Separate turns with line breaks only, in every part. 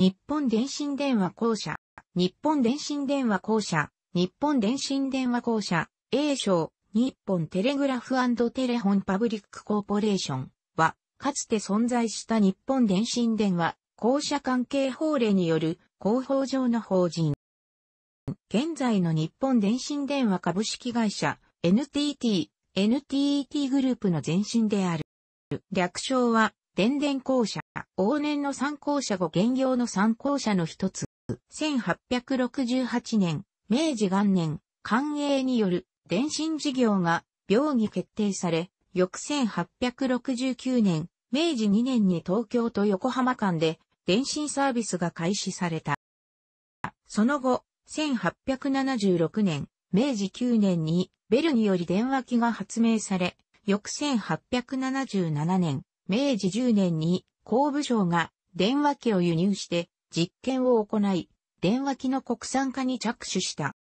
日本電信電話公社、日本電信電話公社、日本電信電話公社、A 賞、日本テレグラフテレホンパブリックコーポレーションは、かつて存在した日本電信電話、公社関係法令による広報上の法人。現在の日本電信電話株式会社、NTT、NTT グループの前身である。略称は、電電公社。往年の参考者後現業の参考者の一つ。1868年、明治元年、官営による電信事業が病議決定され、翌1869年、明治2年に東京と横浜間で電信サービスが開始された。その後、1876年、明治9年にベルにより電話機が発明され、翌1877年、明治10年に工部省が電話機を輸入して実験を行い、電話機の国産化に着手した。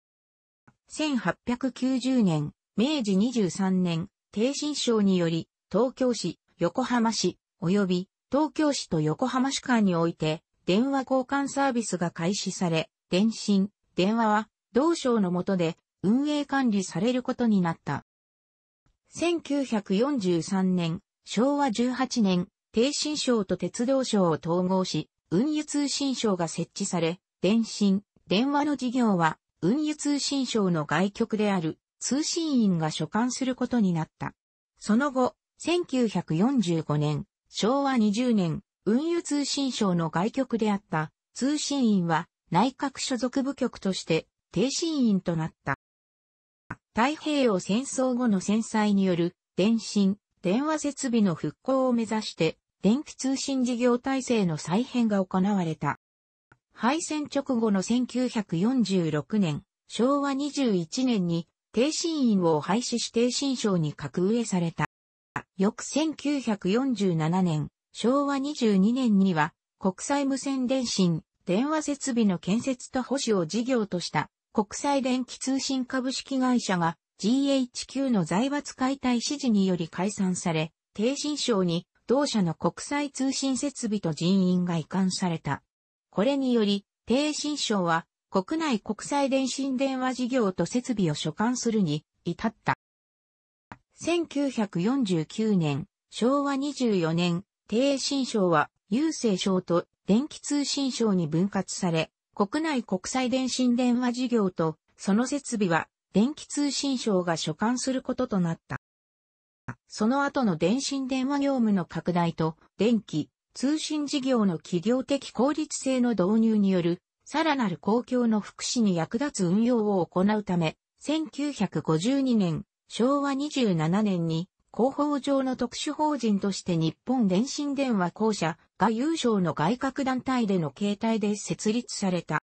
1890年、明治23年、低新省により、東京市、横浜市、及び東京市と横浜市間において、電話交換サービスが開始され、電信、電話は、同省の下で運営管理されることになった。1943年、昭和18年、停信省と鉄道省を統合し、運輸通信省が設置され、電信、電話の事業は、運輸通信省の外局である通信員が所管することになった。その後、1945年、昭和20年、運輸通信省の外局であった通信員は内閣所属部局として停信員となった。太平洋戦争後の戦災による電信、電話設備の復興を目指して電気通信事業体制の再編が行われた。敗戦直後の1946年、昭和21年に、低信院を廃止し低信省に格上された。翌1947年、昭和22年には、国際無線電信、電話設備の建設と保守を事業とした、国際電気通信株式会社が GHQ の財閥解体指示により解散され、低信省に同社の国際通信設備と人員が移管された。これにより、低信省は国内国際電信電話事業と設備を所管するに至った。1949年、昭和24年、低信省は郵政省と電気通信省に分割され、国内国際電信電話事業とその設備は電気通信省が所管することとなった。その後の電信電話業務の拡大と、電気、通信事業の企業的効率性の導入による、さらなる公共の福祉に役立つ運用を行うため、1952年、昭和27年に、広報上の特殊法人として日本電信電話公社が有償の外郭団体での形態で設立された。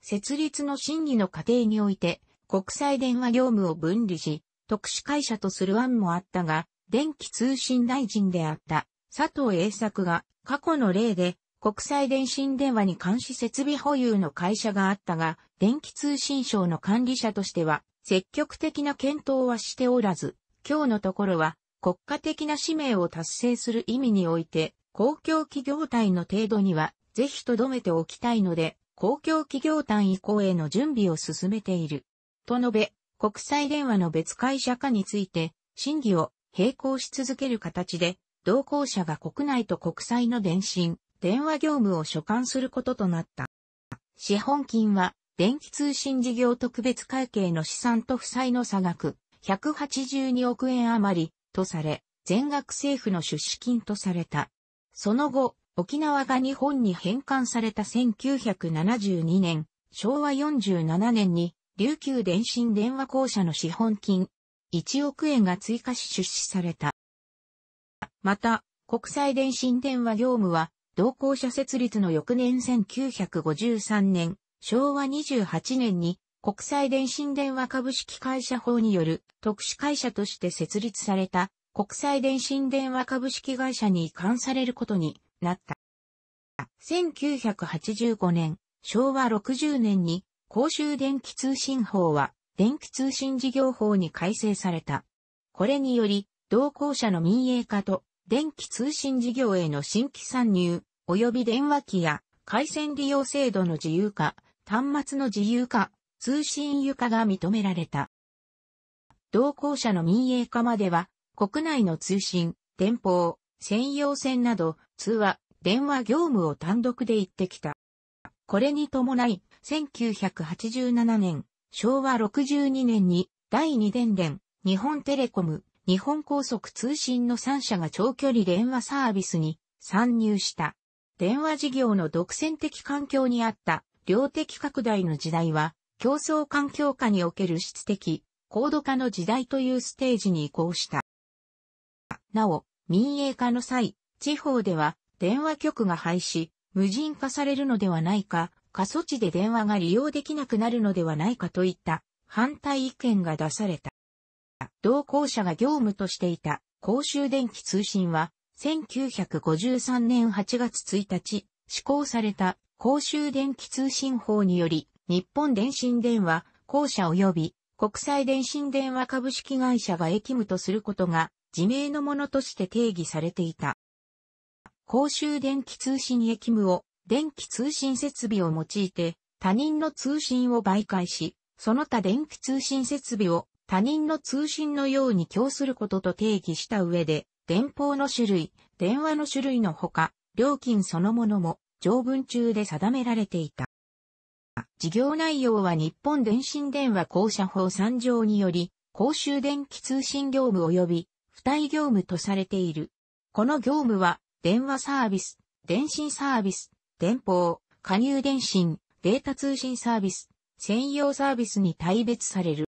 設立の審議の過程において、国際電話業務を分離し、特殊会社とする案もあったが、電気通信大臣であった佐藤栄作が過去の例で国際電信電話に監視設備保有の会社があったが、電気通信省の管理者としては積極的な検討はしておらず、今日のところは国家的な使命を達成する意味において、公共企業体の程度にはぜひ留めておきたいので、公共企業単位公への準備を進めている。と述べ、国際電話の別会社化について、審議を並行し続ける形で、同行者が国内と国際の電信、電話業務を所管することとなった。資本金は、電気通信事業特別会計の資産と負債の差額、182億円余り、とされ、全額政府の出資金とされた。その後、沖縄が日本に返還された1972年、昭和47年に琉球電信電話公社の資本金1億円が追加し出資された。また、国際電信電話業務は、同行者設立の翌年1953年、昭和28年に国際電信電話株式会社法による特殊会社として設立された国際電信電話株式会社に移管されることになった。1985年、昭和60年に公衆電気通信法は、電気通信事業法に改正された。これにより、同行者の民営化と、電気通信事業への新規参入、及び電話機や回線利用制度の自由化、端末の自由化、通信床化が認められた。同行者の民営化までは、国内の通信、電報、専用線など、通話、電話業務を単独で行ってきた。これに伴い、1987年、昭和62年に、第二電連、日本テレコム、日本高速通信の3社が長距離電話サービスに参入した。電話事業の独占的環境にあった量的拡大の時代は、競争環境下における質的、高度化の時代というステージに移行した。なお、民営化の際、地方では電話局が廃止、無人化されるのではないか、過疎地で電話が利用できなくなるのではないかといった反対意見が出された。同行者が業務としていた公衆電気通信は、1953年8月1日、施行された公衆電気通信法により、日本電信電話、公社及び国際電信電話株式会社が役務とすることが、自明のものとして定義されていた。公衆電気通信駅務を電気通信設備を用いて他人の通信を媒介し、その他電気通信設備を他人の通信のように供することと定義した上で、電報の種類、電話の種類のほか、料金そのものも条文中で定められていた。事業内容は日本電信電話公社法3条により、公衆電気通信業務及び、付帯業務とされている。この業務は、電話サービス、電信サービス、電報、加入電信、データ通信サービス、専用サービスに大別される。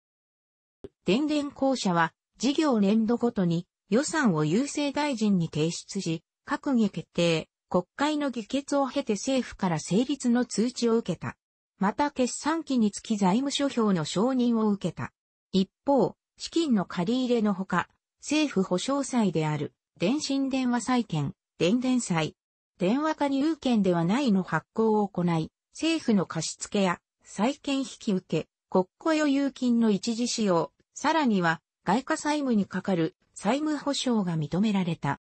電電公社は、事業年度ごとに予算を郵政大臣に提出し、閣議決定、国会の議決を経て政府から成立の通知を受けた。また決算期につき財務諸表の承認を受けた。一方、資金の借り入れのほか、政府保証債である電信電話債権、電電債、電話化入権ではないの発行を行い、政府の貸付や債権引き受け、国庫余裕金の一時使用、さらには外貨債務にかかる債務保証が認められた。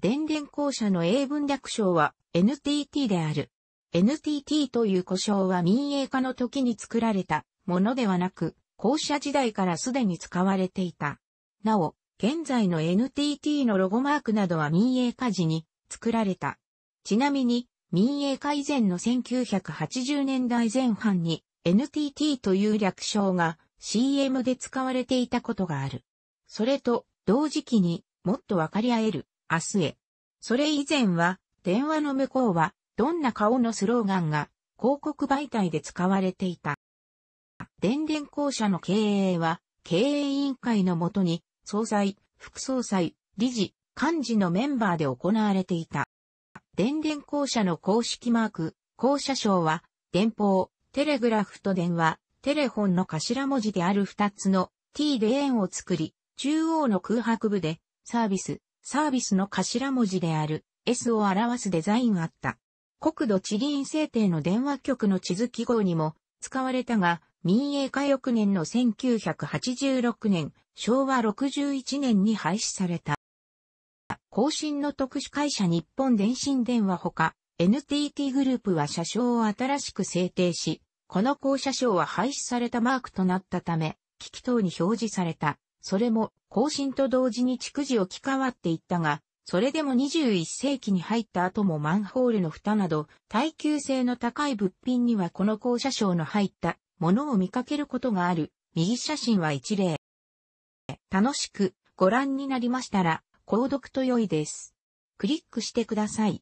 電電公社の英文略称は NTT である。NTT という故障は民営化の時に作られたものではなく、公社時代からすでに使われていた。なお、現在の NTT のロゴマークなどは民営化時に作られた。ちなみに、民営化以前の1980年代前半に NTT という略称が CM で使われていたことがある。それと同時期にもっと分かり合える明日へ。それ以前は電話の向こうはどんな顔のスローガンが広告媒体で使われていた。電電公社の経営は経営委員会のもとに総裁、副総裁、理事、幹事のメンバーで行われていた。電電公社の公式マーク、公社省は、電報、テレグラフと電話、テレフォンの頭文字である二つの t で円を作り、中央の空白部で、サービス、サービスの頭文字である S を表すデザインがあった。国土地理院制定の電話局の地図記号にも使われたが、民営化翌年の1986年、昭和61年に廃止された。更新の特殊会社日本電信電話ほか、NTT グループは車掌を新しく制定し、この校車掌は廃止されたマークとなったため、機器等に表示された。それも、更新と同時に逐次置き換わっていったが、それでも21世紀に入った後もマンホールの蓋など、耐久性の高い物品にはこの校車掌の入ったものを見かけることがある。右写真は一例。楽しくご覧になりましたら、購読と良いです。クリックしてください。